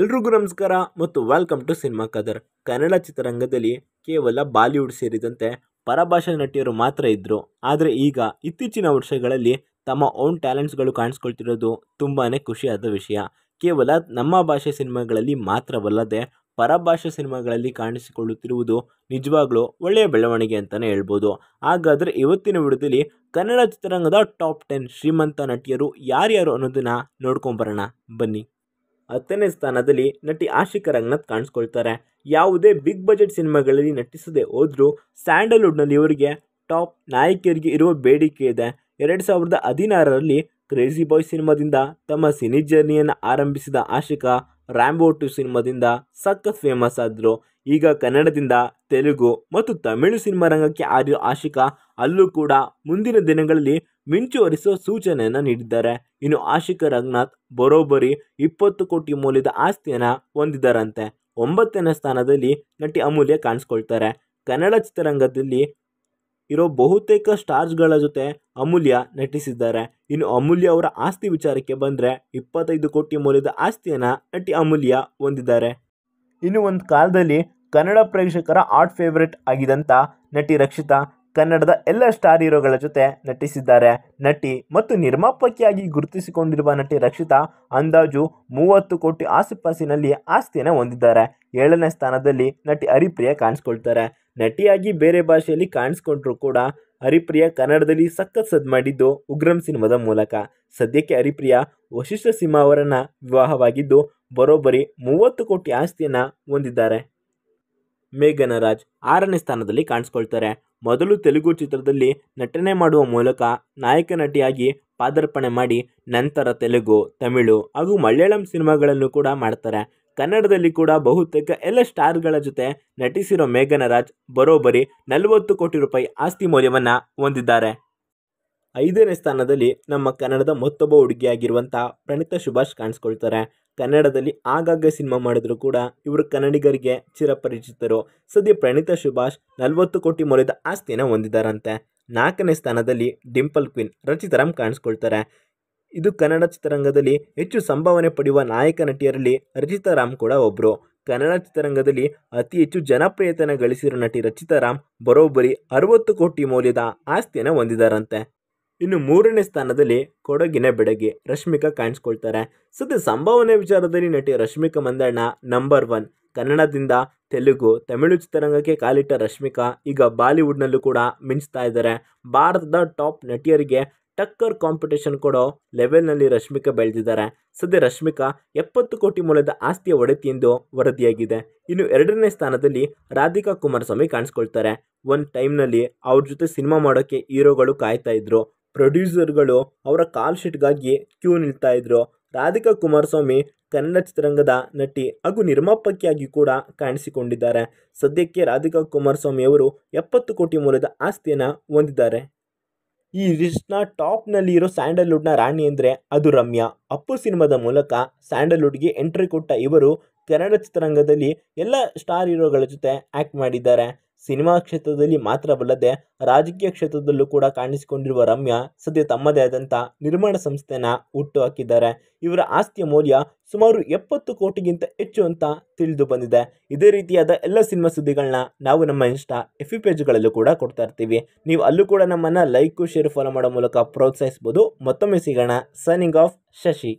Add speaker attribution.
Speaker 1: ಎಲ್ರಿಗೂ ನಮಸ್ಕಾರ ಮತ್ತು ವೆಲ್ಕಮ್ ಟು ಸಿನಿಮಾ ಕದರ್ ಕನ್ನಡ ಚಿತ್ರರಂಗದಲ್ಲಿ ಕೇವಲ ಬಾಲಿವುಡ್ ಸೇರಿದಂತೆ ಪರಭಾಷಾ ನಟಿಯರು ಮಾತ್ರ ಇದ್ದರು ಆದರೆ ಈಗ ಇತ್ತೀಚಿನ ವರ್ಷಗಳಲ್ಲಿ ತಮ್ಮ ಓನ್ ಟ್ಯಾಲೆಂಟ್ಸ್ಗಳು ಕಾಣಿಸ್ಕೊಳ್ತಿರೋದು ತುಂಬಾ ಖುಷಿಯಾದ ವಿಷಯ ಕೇವಲ ನಮ್ಮ ಭಾಷೆ ಸಿನಿಮಾಗಳಲ್ಲಿ ಮಾತ್ರವಲ್ಲದೆ ಪರಭಾಷಾ ಸಿನಿಮಾಗಳಲ್ಲಿ ಕಾಣಿಸಿಕೊಳ್ಳುತ್ತಿರುವುದು ನಿಜವಾಗ್ಲೂ ಒಳ್ಳೆಯ ಬೆಳವಣಿಗೆ ಅಂತಲೇ ಹೇಳ್ಬೋದು ಹಾಗಾದರೆ ಇವತ್ತಿನ ವಿಡಿಯೋದಲ್ಲಿ ಕನ್ನಡ ಚಿತ್ರರಂಗದ ಟಾಪ್ ಟೆನ್ ಶ್ರೀಮಂತ ನಟಿಯರು ಯಾರ್ಯಾರು ಅನ್ನೋದನ್ನು ನೋಡ್ಕೊಂಬರೋಣ ಬನ್ನಿ ಹತ್ತನೇ ಸ್ಥಾನದಲ್ಲಿ ನಟಿ ಆಶಿಕಾ ರಂಗನಾಥ್ ಕಾಣಿಸ್ಕೊಳ್ತಾರೆ ಯಾವುದೇ ಬಿಗ್ ಬಜೆಟ್ ಸಿನಿಮಾಗಳಲ್ಲಿ ನಟಿಸದೆ ಹೋದರೂ ಸ್ಯಾಂಡಲ್ವುಡ್ನಲ್ಲಿ ಇವರಿಗೆ ಟಾಪ್ ನಾಯಕಿಯರಿಗೆ ಇರುವ ಬೇಡಿಕೆ ಇದೆ ಎರಡು ಸಾವಿರದ ಹದಿನಾರರಲ್ಲಿ ಕ್ರೇಜಿ ಬಾಯ್ ಸಿನಿಮಾದಿಂದ ತಮ್ಮ ಸಿನಿ ಜರ್ನಿಯನ್ನು ಆರಂಭಿಸಿದ ಆಶಿಕಾ ರ್ಯಾಂಬೋ ಟು ಸಿನಿಮಾದಿಂದ ಸಖತ್ ಫೇಮಸ್ ಆದರು ಈಗ ಕನ್ನಡದಿಂದ ತೆಲುಗು ಮತ್ತು ತಮಿಳು ಸಿನಿಮಾ ರಂಗಕ್ಕೆ ಆರ್ಯೋ ಆಶಿಕಾ ಅಲ್ಲೂ ಕೂಡ ಮುಂದಿನ ದಿನಗಳಲ್ಲಿ ಮಿಂಚುವರಿಸುವ ಸೂಚನೆಯನ್ನು ನೀಡಿದ್ದಾರೆ ಇನ್ನು ಆಶಿಕಾ ರಂಗನಾಥ್ ಬರೋಬ್ಬರಿ ಇಪ್ಪತ್ತು ಕೋಟಿ ಮೌಲ್ಯದ ಆಸ್ತಿಯನ್ನು ಹೊಂದಿದ್ದಾರಂತೆ ಒಂಬತ್ತನೇ ಸ್ಥಾನದಲ್ಲಿ ನಟಿ ಅಮೂಲ್ಯ ಕಾಣಿಸ್ಕೊಳ್ತಾರೆ ಕನ್ನಡ ಚಿತ್ರರಂಗದಲ್ಲಿ ಇರೋ ಬಹುತೇಕ ಸ್ಟಾರ್ಸ್ಗಳ ಜೊತೆ ಅಮೂಲ್ಯ ನಟಿಸಿದ್ದಾರೆ ಇನ್ನು ಅಮೂಲ್ಯ ಅವರ ಆಸ್ತಿ ವಿಚಾರಕ್ಕೆ ಬಂದರೆ ಇಪ್ಪತ್ತೈದು ಕೋಟಿ ಮೌಲ್ಯದ ಆಸ್ತಿಯನ್ನು ನಟಿ ಅಮೂಲ್ಯ ಹೊಂದಿದ್ದಾರೆ ಇನ್ನು ಒಂದು ಕಾಲದಲ್ಲಿ ಕನ್ನಡ ಪ್ರೇಕ್ಷಕರ ಆರ್ಟ್ ಫೇವ್ರೆಟ್ ಆಗಿದಂಥ ನಟಿ ರಕ್ಷಿತಾ ಕನ್ನಡದ ಎಲ್ಲ ಸ್ಟಾರ್ ಹೀರೋಗಳ ಜೊತೆ ನಟಿಸಿದ್ದಾರೆ ನಟಿ ಮತ್ತು ನಿರ್ಮಾಪಕಿಯಾಗಿ ಗುರುತಿಸಿಕೊಂಡಿರುವ ನಟಿ ರಕ್ಷಿತಾ ಅಂದಾಜು ಮೂವತ್ತು ಕೋಟಿ ಆಸುಪಾಸಿನಲ್ಲಿ ಆಸ್ತಿಯನ್ನು ಹೊಂದಿದ್ದಾರೆ ಏಳನೇ ಸ್ಥಾನದಲ್ಲಿ ನಟಿ ಹರಿಪ್ರಿಯ ಕಾಣಿಸ್ಕೊಳ್ತಾರೆ ನಟಿಯಾಗಿ ಬೇರೆ ಭಾಷೆಯಲ್ಲಿ ಕಾಣಿಸ್ಕೊಂಡ್ರೂ ಕೂಡ ಹರಿಪ್ರಿಯಾ ಕನ್ನಡದಲ್ಲಿ ಸಖತ್ ಸದ್ ಮಾಡಿದ್ದು ಉಗ್ರಂ ಸಿನಿಮಾದ ಮೂಲಕ ಸದ್ಯಕ್ಕೆ ಹರಿಪ್ರಿಯಾ ವಶಿಷ್ಠ ಸಿಂಹ ಅವರನ್ನ ವಿವಾಹವಾಗಿದ್ದು ಬರೋಬ್ಬರಿ ಮೂವತ್ತು ಕೋಟಿ ಆಸ್ತಿಯನ್ನು ಹೊಂದಿದ್ದಾರೆ ಮೇಘನರಾಜ್ ಆರನೇ ಸ್ಥಾನದಲ್ಲಿ ಕಾಣಿಸ್ಕೊಳ್ತಾರೆ ಮೊದಲು ತೆಲುಗು ಚಿತ್ರದಲ್ಲಿ ನಟನೆ ಮಾಡುವ ಮೂಲಕ ನಾಯಕ ನಟಿಯಾಗಿ ಪಾದಾರ್ಪಣೆ ಮಾಡಿ ನಂತರ ತೆಲುಗು ತಮಿಳು ಹಾಗೂ ಮಲಯಾಳಂ ಸಿನಿಮಾಗಳನ್ನು ಕೂಡ ಮಾಡ್ತಾರೆ ಕನ್ನಡದಲ್ಲಿ ಕೂಡ ಬಹುತೇಕ ಎಲ್ಲ ಸ್ಟಾರ್ಗಳ ಜೊತೆ ನಟಿಸಿರೋ ಮೇಘನ ರಾಜ್ ಬರೋಬ್ಬರಿ ನಲವತ್ತು ಕೋಟಿ ರೂಪಾಯಿ ಆಸ್ತಿ ಮೌಲ್ಯವನ್ನು ಹೊಂದಿದ್ದಾರೆ ಐದನೇ ಸ್ಥಾನದಲ್ಲಿ ನಮ್ಮ ಕನ್ನಡದ ಮತ್ತೊಬ್ಬ ಹುಡುಗಿಯಾಗಿರುವಂಥ ಪ್ರಣಿತ ಸುಭಾಷ್ ಕಾಣಿಸ್ಕೊಳ್ತಾರೆ ಕನ್ನಡದಲ್ಲಿ ಆಗಾಗ ಸಿನಿಮಾ ಮಾಡಿದರೂ ಕೂಡ ಇವರು ಕನ್ನಡಿಗರಿಗೆ ಚಿರಪರಿಚಿತರು ಸದ್ಯ ಪ್ರಣೀತಾ ಸುಭಾಷ್ ನಲವತ್ತು ಕೋಟಿ ಮೌಲ್ಯದ ಆಸ್ತಿಯನ್ನು ಹೊಂದಿದ್ದಾರಂತೆ ನಾಲ್ಕನೇ ಸ್ಥಾನದಲ್ಲಿ ಡಿಂಪಲ್ ಕ್ವೀನ್ ರಚಿತಾರಾಮ್ ಕಾಣಿಸ್ಕೊಳ್ತಾರೆ ಇದು ಕನ್ನಡ ಚಿತ್ರರಂಗದಲ್ಲಿ ಹೆಚ್ಚು ಸಂಭಾವನೆ ಪಡೆಯುವ ನಾಯಕ ನಟಿಯರಲ್ಲಿ ರಚಿತಾ ರಾಮ್ ಕೂಡ ಒಬ್ಬರು ಕನ್ನಡ ಚಿತ್ರರಂಗದಲ್ಲಿ ಅತಿ ಹೆಚ್ಚು ಜನಪ್ರಿಯತನ ಗಳಿಸಿರೋ ನಟಿ ರಚಿತಾ ರಾಮ್ ಬರೋಬ್ಬರಿ ಅರವತ್ತು ಕೋಟಿ ಮೌಲ್ಯದ ಆಸ್ತಿಯನ್ನು ಹೊಂದಿದಾರಂತೆ ಇನ್ನು ಮೂರನೇ ಸ್ಥಾನದಲ್ಲಿ ಕೊಡಗಿನ ಬೆಡಗಿ ರಶ್ಮಿಕಾ ಕಾಣಿಸ್ಕೊಳ್ತಾರೆ ಸದ್ಯ ಸಂಭಾವನೆ ವಿಚಾರದಲ್ಲಿ ನಟಿ ರಶ್ಮಿಕಾ ಮಂದಣ್ಣ ನಂಬರ್ ಒನ್ ಕನ್ನಡದಿಂದ ತೆಲುಗು ತಮಿಳು ಚಿತ್ರರಂಗಕ್ಕೆ ಕಾಲಿಟ್ಟ ರಶ್ಮಿಕಾ ಈಗ ಬಾಲಿವುಡ್ನಲ್ಲೂ ಕೂಡ ಮಿಂಚ್ತಾ ಇದ್ದಾರೆ ಭಾರತದ ಟಾಪ್ ನಟಿಯರಿಗೆ ಟಕ್ಕರ್ ಕಾಂಪಿಟೇಷನ್ ಕೊಡೋ ಲೆವೆಲ್ನಲ್ಲಿ ರಶ್ಮಿಕಾ ಬೆಳೆದಿದ್ದಾರೆ ಸದ್ಯ ರಶ್ಮಿಕಾ ಎಪ್ಪತ್ತು ಕೋಟಿ ಮೂಲದ ಆಸ್ತಿಯ ಎಂದು ವರದಿಯಾಗಿದೆ ಇನ್ನು ಎರಡನೇ ಸ್ಥಾನದಲ್ಲಿ ರಾಧಿಕಾ ಕುಮಾರಸ್ವಾಮಿ ಕಾಣಿಸ್ಕೊಳ್ತಾರೆ ಒಂದು ಟೈಮ್ನಲ್ಲಿ ಅವ್ರ ಜೊತೆ ಸಿನಿಮಾ ಮಾಡೋಕ್ಕೆ ಹೀರೋಗಳು ಕಾಯ್ತಾ ಇದ್ರು ಪ್ರೊಡ್ಯೂಸರ್ಗಳು ಅವರ ಕಾಲ್ ಶೀಟ್ಗಾಗಿ ಕ್ಯೂ ನಿಲ್ತಾ ಇದ್ರು ರಾಧಿಕಾ ಕುಮಾರಸ್ವಾಮಿ ಕನ್ನಡ ಚಿತ್ರರಂಗದ ನಟಿ ಹಾಗೂ ನಿರ್ಮಾಪಕಿಯಾಗಿ ಕೂಡ ಕಾಣಿಸಿಕೊಂಡಿದ್ದಾರೆ ಸದ್ಯಕ್ಕೆ ರಾಧಿಕಾ ಕುಮಾರಸ್ವಾಮಿ ಅವರು ಎಪ್ಪತ್ತು ಕೋಟಿ ಮೂಲದ ಆಸ್ತಿಯನ್ನು ಹೊಂದಿದ್ದಾರೆ ಈ ಲಿಸ್ಟ್ನ ಟಾಪ್ನಲ್ಲಿರೋ ಸ್ಯಾಂಡಲ್ವುಡ್ನ ರಾಣಿ ಅಂದರೆ ಅದು ರಮ್ಯಾ ಅಪ್ಪು ಸಿನಿಮಾದ ಮೂಲಕ ಸ್ಯಾಂಡಲ್ವುಡ್ಗೆ ಎಂಟ್ರಿ ಕೊಟ್ಟ ಇವರು ಕನ್ನಡ ಚಿತ್ರರಂಗದಲ್ಲಿ ಎಲ್ಲ ಸ್ಟಾರ್ ಹೀರೋಗಳ ಜೊತೆ ಆ್ಯಕ್ಟ್ ಮಾಡಿದ್ದಾರೆ ಸಿನಿಮಾ ಕ್ಷೇತ್ರದಲ್ಲಿ ಮಾತ್ರವಲ್ಲದೆ ರಾಜಕೀಯ ಕ್ಷೇತ್ರದಲ್ಲೂ ಕೂಡ ಕಾಣಿಸಿಕೊಂಡಿರುವ ರಮ್ಯಾ ಸದ್ಯ ತಮ್ಮದೇ ಆದಂಥ ನಿರ್ಮಾಣ ಸಂಸ್ಥೆನ ಹಾಕಿದ್ದಾರೆ ಇವರ ಆಸ್ತಿಯ ಮೌಲ್ಯ ಸುಮಾರು ಎಪ್ಪತ್ತು ಕೋಟಿಗಿಂತ ಹೆಚ್ಚು ಅಂತ ತಿಳಿದು ಬಂದಿದೆ ಇದೇ ರೀತಿಯಾದ ಎಲ್ಲ ಸಿನಿಮಾ ಸುದ್ದಿಗಳನ್ನ ನಾವು ನಮ್ಮ ಇನ್ಸ್ಟಾ ಎಫಿ ಪೇಜ್ಗಳಲ್ಲೂ ಕೂಡ ಕೊಡ್ತಾ ಇರ್ತೀವಿ ನೀವು ಅಲ್ಲೂ ಕೂಡ ನಮ್ಮನ್ನು ಲೈಕು ಶೇರ್ ಫಾಲೋ ಮಾಡೋ ಮೂಲಕ ಪ್ರೋತ್ಸಾಹಿಸ್ಬೋದು ಮತ್ತೊಮ್ಮೆ ಸಿಗೋಣ ಸೈನಿಂಗ್ ಆಫ್ ಶಶಿ